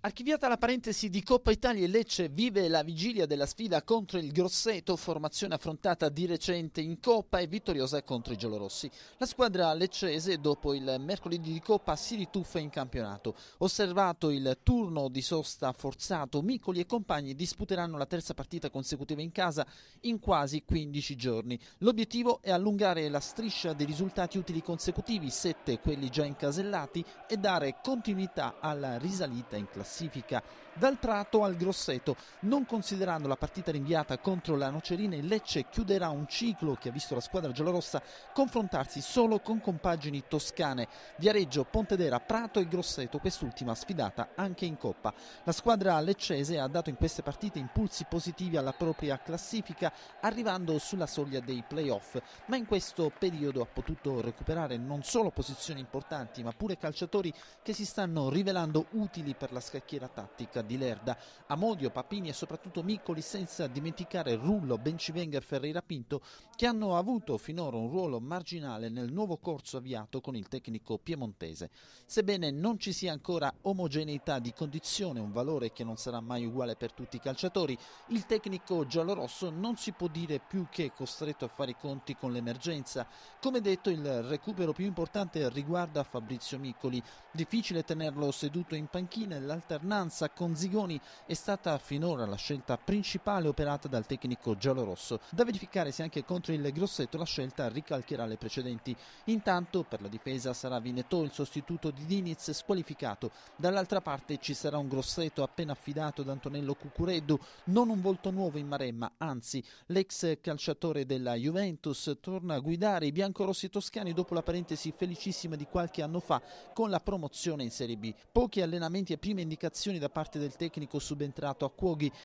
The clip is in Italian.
Archiviata la parentesi di Coppa Italia e Lecce vive la vigilia della sfida contro il Grosseto, formazione affrontata di recente in Coppa e vittoriosa contro i giallorossi. La squadra leccese dopo il mercoledì di Coppa si rituffa in campionato. Osservato il turno di sosta forzato, Micoli e compagni disputeranno la terza partita consecutiva in casa in quasi 15 giorni. L'obiettivo è allungare la striscia dei risultati utili consecutivi, 7 quelli già incasellati, e dare continuità alla risalita in classifica classifica dal tratto al Grosseto. Non considerando la partita rinviata contro la Nocerina, il Lecce chiuderà un ciclo che ha visto la squadra giallorossa confrontarsi solo con compagini toscane. Viareggio, Pontedera, Prato e Grosseto, quest'ultima sfidata anche in Coppa. La squadra leccese ha dato in queste partite impulsi positivi alla propria classifica, arrivando sulla soglia dei playoff, ma in questo periodo ha potuto recuperare non solo posizioni importanti, ma pure calciatori che si stanno rivelando utili per la scadenza scacchiera tattica di Lerda. Amodio, Papini e soprattutto Miccoli senza dimenticare Rullo, Bencivenga e Ferreira Pinto che hanno avuto finora un ruolo marginale nel nuovo corso avviato con il tecnico piemontese. Sebbene non ci sia ancora omogeneità di condizione, un valore che non sarà mai uguale per tutti i calciatori, il tecnico giallorosso non si può dire più che costretto a fare i conti con l'emergenza. Come detto, il recupero più importante riguarda Fabrizio Miccoli. Difficile tenerlo seduto in panchina e l'alternativa l'alternanza con Zigoni è stata finora la scelta principale operata dal tecnico giallorosso. Da verificare se anche contro il Grosseto la scelta ricalcherà le precedenti. Intanto per la difesa sarà Vinetò il sostituto di Diniz squalificato. Dall'altra parte ci sarà un Grosseto appena affidato da Antonello Cucureddu, non un volto nuovo in Maremma, anzi l'ex calciatore della Juventus torna a guidare i biancorossi toscani dopo la parentesi felicissima di qualche anno fa con la promozione in Serie B. Pochi allenamenti e prime indicazioni indicazioni da parte del tecnico subentrato a Cuoghi